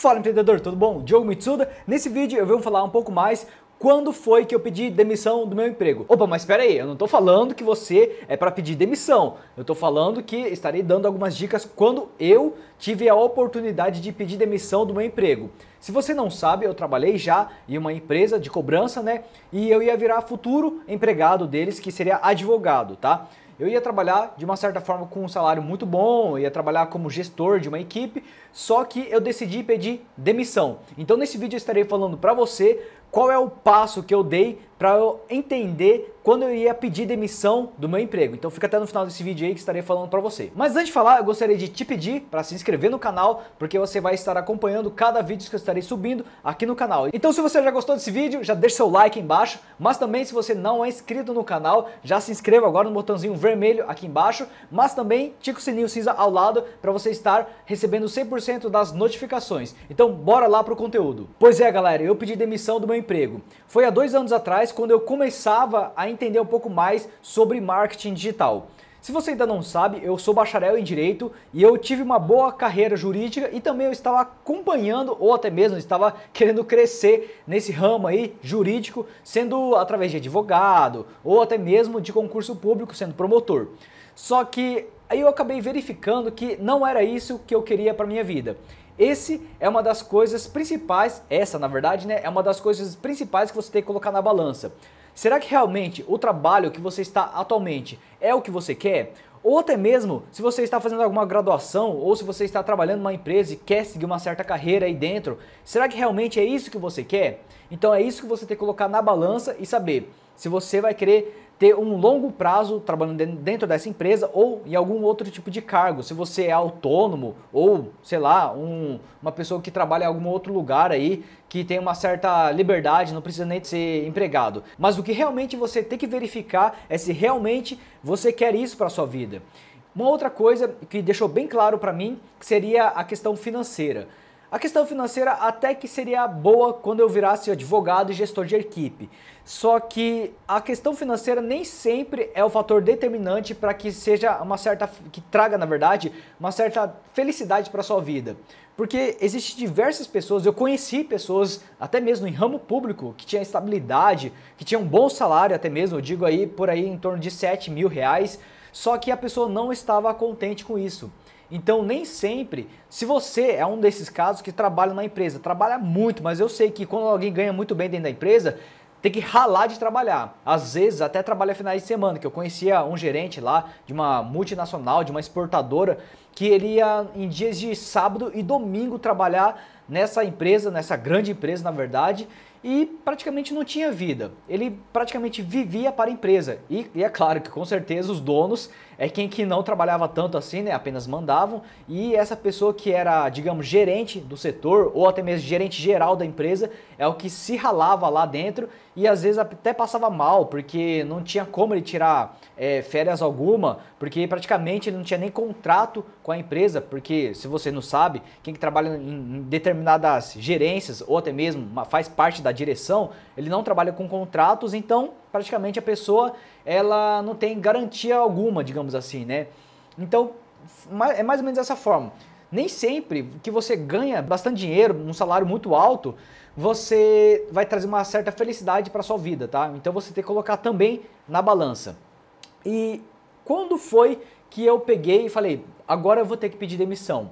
Fala empreendedor, tudo bom? Diogo Mitsuda. Nesse vídeo eu venho falar um pouco mais quando foi que eu pedi demissão do meu emprego? Opa, mas espera aí, eu não estou falando que você é para pedir demissão. Eu estou falando que estarei dando algumas dicas quando eu tive a oportunidade de pedir demissão do meu emprego. Se você não sabe, eu trabalhei já em uma empresa de cobrança, né? E eu ia virar futuro empregado deles, que seria advogado, tá? eu ia trabalhar de uma certa forma com um salário muito bom, ia trabalhar como gestor de uma equipe, só que eu decidi pedir demissão. Então nesse vídeo eu estarei falando para você qual é o passo que eu dei para eu entender quando eu ia pedir demissão do meu emprego. Então fica até no final desse vídeo aí que estarei falando para você. Mas antes de falar, eu gostaria de te pedir para se inscrever no canal, porque você vai estar acompanhando cada vídeo que eu estarei subindo aqui no canal. Então se você já gostou desse vídeo, já deixa seu like embaixo, mas também se você não é inscrito no canal, já se inscreva agora no botãozinho vermelho aqui embaixo, mas também tica o sininho cinza ao lado para você estar recebendo 100% das notificações. Então bora lá pro conteúdo. Pois é, galera, eu pedi demissão do meu emprego. Foi há dois anos atrás quando eu começava a entender um pouco mais sobre marketing digital. Se você ainda não sabe, eu sou bacharel em Direito e eu tive uma boa carreira jurídica e também eu estava acompanhando, ou até mesmo estava querendo crescer nesse ramo aí jurídico, sendo através de advogado ou até mesmo de concurso público, sendo promotor. Só que aí eu acabei verificando que não era isso que eu queria para minha vida. Esse é uma das coisas principais, essa na verdade, né, é uma das coisas principais que você tem que colocar na balança. Será que realmente o trabalho que você está atualmente é o que você quer? Ou até mesmo se você está fazendo alguma graduação ou se você está trabalhando numa empresa e quer seguir uma certa carreira aí dentro, será que realmente é isso que você quer? Então é isso que você tem que colocar na balança e saber se você vai querer ter um longo prazo trabalhando dentro dessa empresa ou em algum outro tipo de cargo. Se você é autônomo ou, sei lá, um, uma pessoa que trabalha em algum outro lugar aí, que tem uma certa liberdade, não precisa nem ser empregado. Mas o que realmente você tem que verificar é se realmente você quer isso para sua vida. Uma outra coisa que deixou bem claro para mim seria a questão financeira. A questão financeira até que seria boa quando eu virasse advogado e gestor de equipe. Só que a questão financeira nem sempre é o fator determinante para que seja uma certa que traga, na verdade, uma certa felicidade para sua vida. Porque existem diversas pessoas, eu conheci pessoas, até mesmo em ramo público, que tinha estabilidade, que tinha um bom salário, até mesmo, eu digo aí por aí em torno de 7 mil reais, só que a pessoa não estava contente com isso. Então, nem sempre, se você é um desses casos que trabalha na empresa, trabalha muito, mas eu sei que quando alguém ganha muito bem dentro da empresa, tem que ralar de trabalhar. Às vezes até trabalha finais de semana, que eu conhecia um gerente lá de uma multinacional, de uma exportadora, que ele ia em dias de sábado e domingo trabalhar nessa empresa, nessa grande empresa, na verdade, e praticamente não tinha vida. Ele praticamente vivia para a empresa. E, e é claro que com certeza os donos é quem que não trabalhava tanto assim, né, apenas mandavam, e essa pessoa que era, digamos, gerente do setor ou até mesmo gerente geral da empresa, é o que se ralava lá dentro e às vezes até passava mal, porque não tinha como ele tirar é, férias alguma, porque praticamente ele não tinha nem contrato com a empresa, porque se você não sabe, quem que trabalha em determinadas gerências ou até mesmo faz parte da direção, ele não trabalha com contratos, então praticamente a pessoa ela não tem garantia alguma, digamos assim, né? Então, é mais ou menos dessa forma. Nem sempre que você ganha bastante dinheiro, um salário muito alto, você vai trazer uma certa felicidade para sua vida, tá? Então você tem que colocar também na balança. E quando foi que eu peguei e falei, agora eu vou ter que pedir demissão?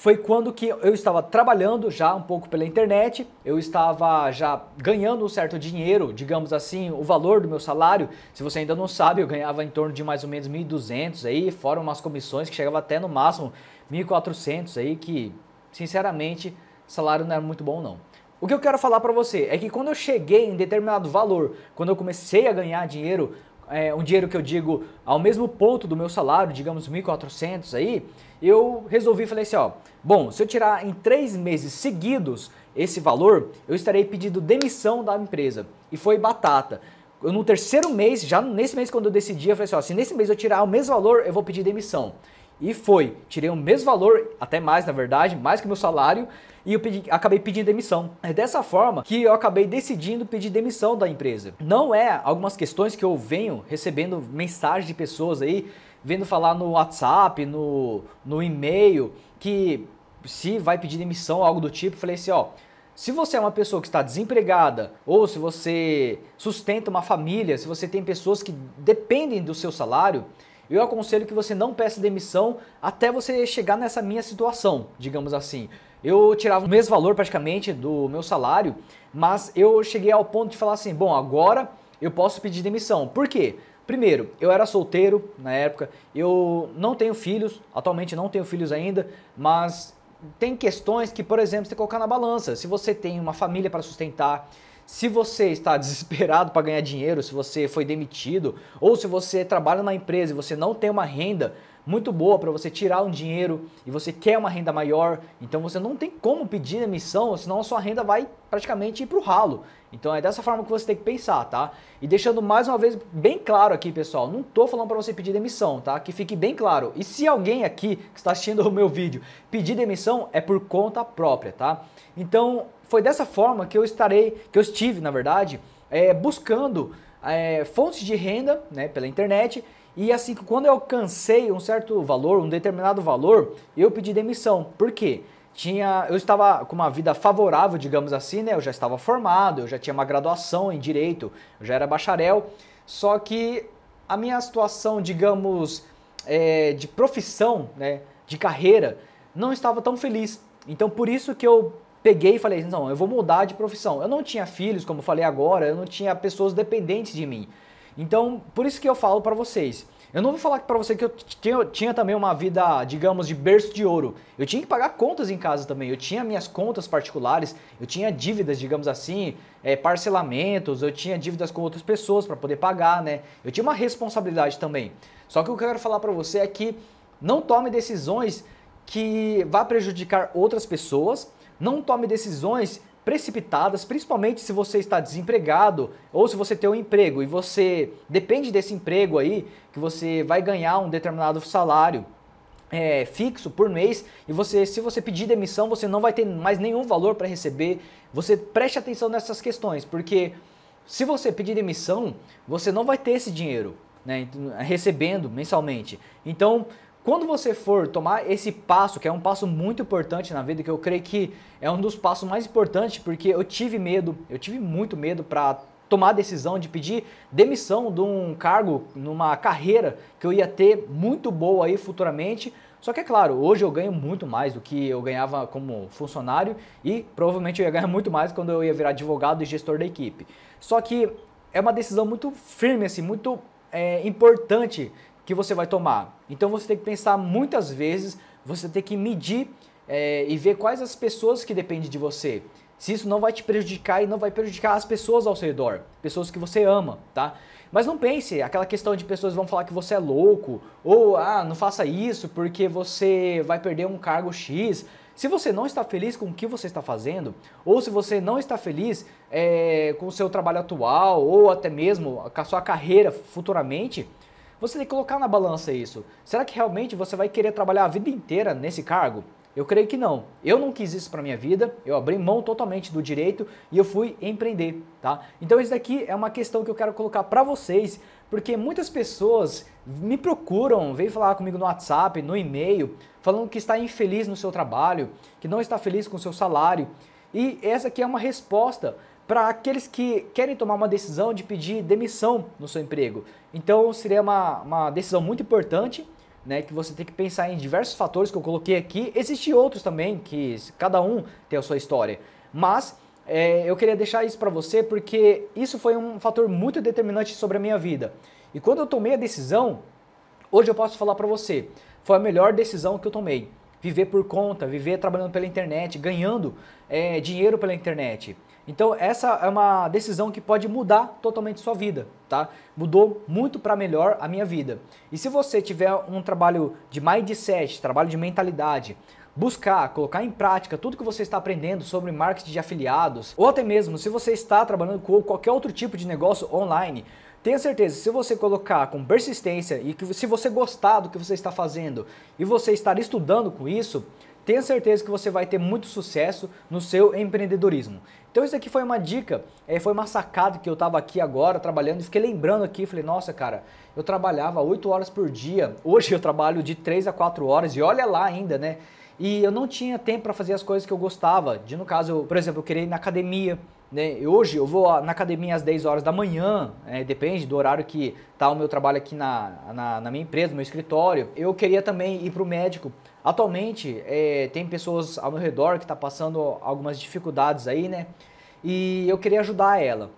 foi quando que eu estava trabalhando já um pouco pela internet, eu estava já ganhando um certo dinheiro, digamos assim, o valor do meu salário. Se você ainda não sabe, eu ganhava em torno de mais ou menos 1.200 aí, fora umas comissões que chegava até no máximo 1.400 aí, que sinceramente, salário não era muito bom não. O que eu quero falar para você é que quando eu cheguei em determinado valor, quando eu comecei a ganhar dinheiro, é, um dinheiro que eu digo ao mesmo ponto do meu salário, digamos 1.400 aí, eu resolvi, falei assim, ó, bom, se eu tirar em três meses seguidos esse valor, eu estarei pedindo demissão da empresa. E foi batata. Eu, no terceiro mês, já nesse mês quando eu decidi, eu falei assim, ó, se nesse mês eu tirar o mesmo valor, eu vou pedir demissão. E foi, tirei o mesmo valor, até mais na verdade, mais que o meu salário, e eu pedi, acabei pedindo demissão. É dessa forma que eu acabei decidindo pedir demissão da empresa. Não é algumas questões que eu venho recebendo mensagens de pessoas aí, vendo falar no WhatsApp, no, no e-mail, que se vai pedir demissão, algo do tipo, falei assim, ó. Se você é uma pessoa que está desempregada, ou se você sustenta uma família, se você tem pessoas que dependem do seu salário, eu aconselho que você não peça demissão até você chegar nessa minha situação, digamos assim. Eu tirava o mesmo valor praticamente do meu salário, mas eu cheguei ao ponto de falar assim: bom, agora eu posso pedir demissão. Por quê? Primeiro, eu era solteiro na época, eu não tenho filhos, atualmente não tenho filhos ainda, mas tem questões que, por exemplo, você tem que colocar na balança. Se você tem uma família para sustentar, se você está desesperado para ganhar dinheiro, se você foi demitido, ou se você trabalha na empresa e você não tem uma renda muito boa para você tirar um dinheiro e você quer uma renda maior, então você não tem como pedir emissão, senão a sua renda vai praticamente ir para o ralo. Então é dessa forma que você tem que pensar, tá? E deixando mais uma vez bem claro aqui, pessoal, não tô falando para você pedir demissão, tá? Que fique bem claro. E se alguém aqui que está assistindo o meu vídeo pedir demissão é por conta própria, tá? Então foi dessa forma que eu estarei, que eu estive, na verdade, é, buscando é, fontes de renda, né, pela internet e assim, quando eu alcancei um certo valor, um determinado valor, eu pedi demissão. Por quê? Tinha, eu estava com uma vida favorável, digamos assim, né? Eu já estava formado, eu já tinha uma graduação em direito, eu já era bacharel. Só que a minha situação, digamos, é, de profissão, né, de carreira, não estava tão feliz. Então, por isso que eu peguei e falei: não, eu vou mudar de profissão. Eu não tinha filhos, como eu falei agora, eu não tinha pessoas dependentes de mim. Então, por isso que eu falo para vocês. Eu não vou falar para você que eu tinha, tinha, também uma vida, digamos, de berço de ouro. Eu tinha que pagar contas em casa também. Eu tinha minhas contas particulares, eu tinha dívidas, digamos assim, é, parcelamentos, eu tinha dívidas com outras pessoas para poder pagar, né? Eu tinha uma responsabilidade também. Só que o que eu quero falar para você é que não tome decisões que vá prejudicar outras pessoas, não tome decisões precipitadas, principalmente se você está desempregado ou se você tem um emprego e você depende desse emprego aí, que você vai ganhar um determinado salário é, fixo por mês e você, se você pedir demissão, você não vai ter mais nenhum valor para receber. Você preste atenção nessas questões, porque se você pedir demissão, você não vai ter esse dinheiro né, recebendo mensalmente. Então, quando você for tomar esse passo, que é um passo muito importante na vida, que eu creio que é um dos passos mais importantes, porque eu tive medo, eu tive muito medo para tomar a decisão de pedir demissão de um cargo, numa carreira que eu ia ter muito boa aí futuramente. Só que é claro, hoje eu ganho muito mais do que eu ganhava como funcionário e provavelmente eu ia ganhar muito mais quando eu ia virar advogado e gestor da equipe. Só que é uma decisão muito firme, assim, muito é, importante que você vai tomar. Então você tem que pensar muitas vezes, você tem que medir é, e ver quais as pessoas que dependem de você. Se isso não vai te prejudicar e não vai prejudicar as pessoas ao seu redor, pessoas que você ama, tá? Mas não pense, aquela questão de pessoas vão falar que você é louco, ou ah, não faça isso porque você vai perder um cargo X. Se você não está feliz com o que você está fazendo, ou se você não está feliz é, com o seu trabalho atual, ou até mesmo com a sua carreira futuramente, você tem que colocar na balança isso. Será que realmente você vai querer trabalhar a vida inteira nesse cargo? Eu creio que não. Eu não quis isso para minha vida, eu abri mão totalmente do direito e eu fui empreender, tá? Então isso daqui é uma questão que eu quero colocar para vocês, porque muitas pessoas me procuram, vêm falar comigo no WhatsApp, no e-mail, falando que está infeliz no seu trabalho, que não está feliz com o seu salário. E essa aqui é uma resposta para aqueles que querem tomar uma decisão de pedir demissão no seu emprego. Então seria uma, uma decisão muito importante, né, que você tem que pensar em diversos fatores que eu coloquei aqui. Existem outros também, que cada um tem a sua história. Mas é, eu queria deixar isso para você porque isso foi um fator muito determinante sobre a minha vida. E quando eu tomei a decisão, hoje eu posso falar para você, foi a melhor decisão que eu tomei. Viver por conta, viver trabalhando pela internet, ganhando é, dinheiro pela internet. Então essa é uma decisão que pode mudar totalmente sua vida, tá? Mudou muito para melhor a minha vida. E se você tiver um trabalho de mindset, trabalho de mentalidade, buscar, colocar em prática tudo que você está aprendendo sobre marketing de afiliados, ou até mesmo se você está trabalhando com qualquer outro tipo de negócio online, tenha certeza, se você colocar com persistência e que se você gostar do que você está fazendo e você estar estudando com isso, tenha certeza que você vai ter muito sucesso no seu empreendedorismo. Então isso aqui foi uma dica, é, foi uma sacada que eu estava aqui agora trabalhando e fiquei lembrando aqui, falei, nossa cara, eu trabalhava 8 horas por dia, hoje eu trabalho de 3 a 4 horas e olha lá ainda, né? E eu não tinha tempo para fazer as coisas que eu gostava, de no caso, eu, por exemplo, eu queria ir na academia, né? Hoje eu vou ah, na academia às 10 horas da manhã, é, depende do horário que tá o meu trabalho aqui na, na, na minha empresa, no meu escritório. Eu queria também ir para o médico, Atualmente, é, tem pessoas ao meu redor que está passando algumas dificuldades aí, né? E eu queria ajudar ela.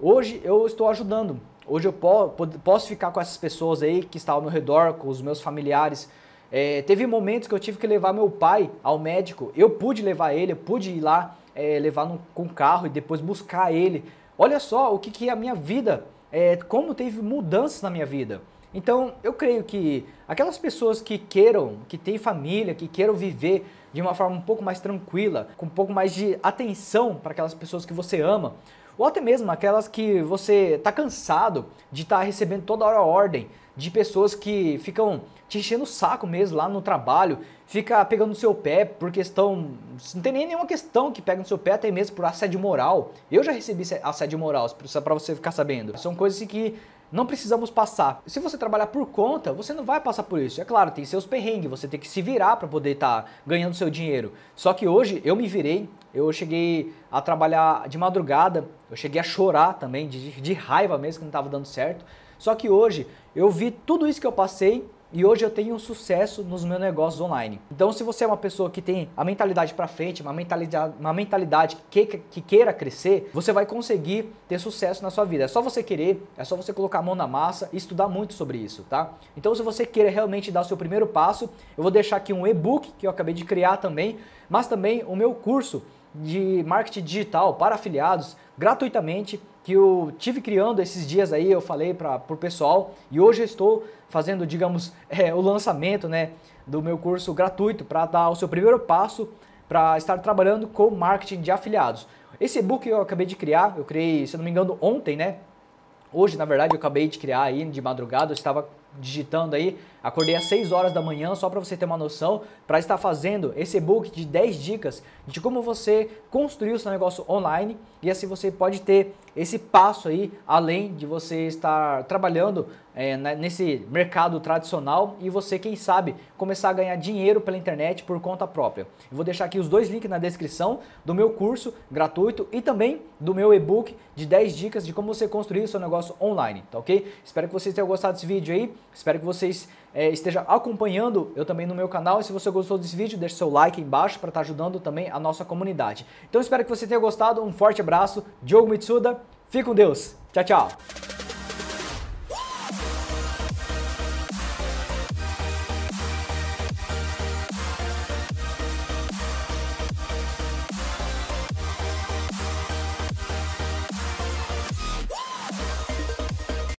Hoje eu estou ajudando. Hoje eu posso ficar com essas pessoas aí que estão ao meu redor, com os meus familiares. É, teve momentos que eu tive que levar meu pai ao médico. Eu pude levar ele, eu pude ir lá é, levar no, com carro e depois buscar ele. Olha só o que, que é a minha vida, é, como teve mudanças na minha vida. Então, eu creio que aquelas pessoas que queiram, que têm família, que queiram viver de uma forma um pouco mais tranquila, com um pouco mais de atenção para aquelas pessoas que você ama, ou até mesmo aquelas que você está cansado de estar tá recebendo toda hora ordem, de pessoas que ficam te enchendo o saco mesmo lá no trabalho, fica pegando no seu pé por questão. Não tem nem nenhuma questão que pega no seu pé, até mesmo por assédio moral. Eu já recebi assédio moral, para você ficar sabendo. São coisas que não precisamos passar. Se você trabalhar por conta, você não vai passar por isso. É claro, tem seus perrengues, você tem que se virar para poder estar tá ganhando seu dinheiro. Só que hoje eu me virei, eu cheguei a trabalhar de madrugada, eu cheguei a chorar também, de, de raiva mesmo que não estava dando certo. Só que hoje eu vi tudo isso que eu passei e hoje eu tenho sucesso nos meus negócios online. Então, se você é uma pessoa que tem a mentalidade para frente, uma mentalidade, uma mentalidade que, que queira crescer, você vai conseguir ter sucesso na sua vida. É só você querer, é só você colocar a mão na massa e estudar muito sobre isso, tá? Então, se você queira realmente dar o seu primeiro passo, eu vou deixar aqui um e-book que eu acabei de criar também, mas também o meu curso de marketing digital para afiliados gratuitamente que eu tive criando esses dias aí, eu falei para o pessoal, e hoje eu estou fazendo, digamos, é, o lançamento né, do meu curso gratuito para dar o seu primeiro passo para estar trabalhando com marketing de afiliados. Esse e-book eu acabei de criar, eu criei, se não me engano, ontem, né? Hoje, na verdade, eu acabei de criar aí de madrugada, eu estava digitando aí Acordei às 6 horas da manhã, só para você ter uma noção, para estar fazendo esse e-book de 10 dicas de como você construir o seu negócio online e assim você pode ter esse passo aí, além de você estar trabalhando é, né, nesse mercado tradicional e você, quem sabe, começar a ganhar dinheiro pela internet por conta própria. Eu vou deixar aqui os dois links na descrição do meu curso gratuito e também do meu e-book de 10 dicas de como você construir o seu negócio online, tá ok? Espero que vocês tenham gostado desse vídeo aí, espero que vocês é, esteja acompanhando eu também no meu canal. E se você gostou desse vídeo, deixe seu like embaixo para estar tá ajudando também a nossa comunidade. Então espero que você tenha gostado. Um forte abraço. Diogo Mitsuda. Fique com Deus. Tchau, tchau.